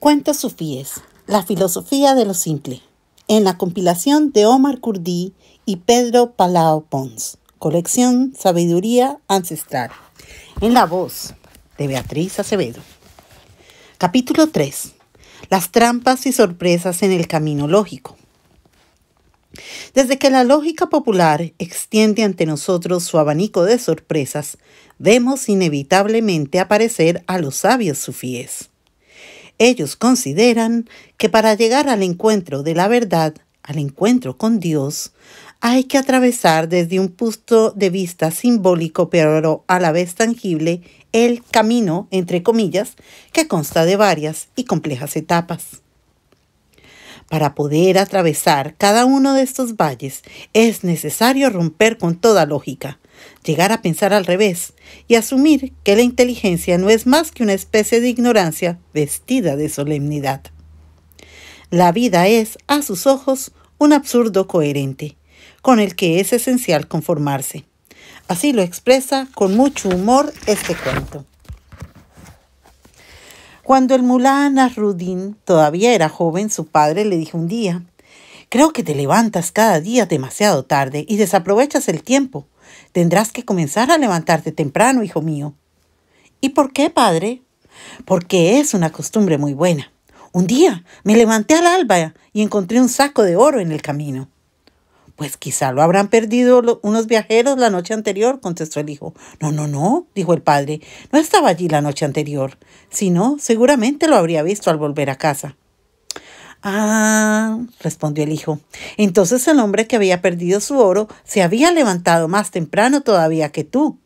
Cuentos sufíes, la filosofía de lo simple, en la compilación de Omar Kurdí y Pedro Palao Pons, colección Sabiduría Ancestral, en la voz de Beatriz Acevedo. Capítulo 3. Las trampas y sorpresas en el camino lógico. Desde que la lógica popular extiende ante nosotros su abanico de sorpresas, vemos inevitablemente aparecer a los sabios sufíes ellos consideran que para llegar al encuentro de la verdad, al encuentro con Dios, hay que atravesar desde un punto de vista simbólico pero a la vez tangible el camino, entre comillas, que consta de varias y complejas etapas. Para poder atravesar cada uno de estos valles es necesario romper con toda lógica, llegar a pensar al revés y asumir que la inteligencia no es más que una especie de ignorancia vestida de solemnidad. La vida es, a sus ojos, un absurdo coherente, con el que es esencial conformarse. Así lo expresa con mucho humor este cuento. Cuando el mulán Nasruddin todavía era joven, su padre le dijo un día, Creo que te levantas cada día demasiado tarde y desaprovechas el tiempo. Tendrás que comenzar a levantarte temprano, hijo mío. ¿Y por qué, padre? Porque es una costumbre muy buena. Un día me levanté al alba y encontré un saco de oro en el camino. Pues quizá lo habrán perdido unos viajeros la noche anterior, contestó el hijo. No, no, no, dijo el padre, no estaba allí la noche anterior. Si no, seguramente lo habría visto al volver a casa. Ah, respondió el hijo. Entonces el hombre que había perdido su oro se había levantado más temprano todavía que tú.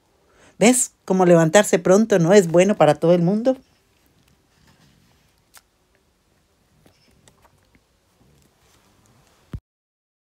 ¿Ves cómo levantarse pronto no es bueno para todo el mundo?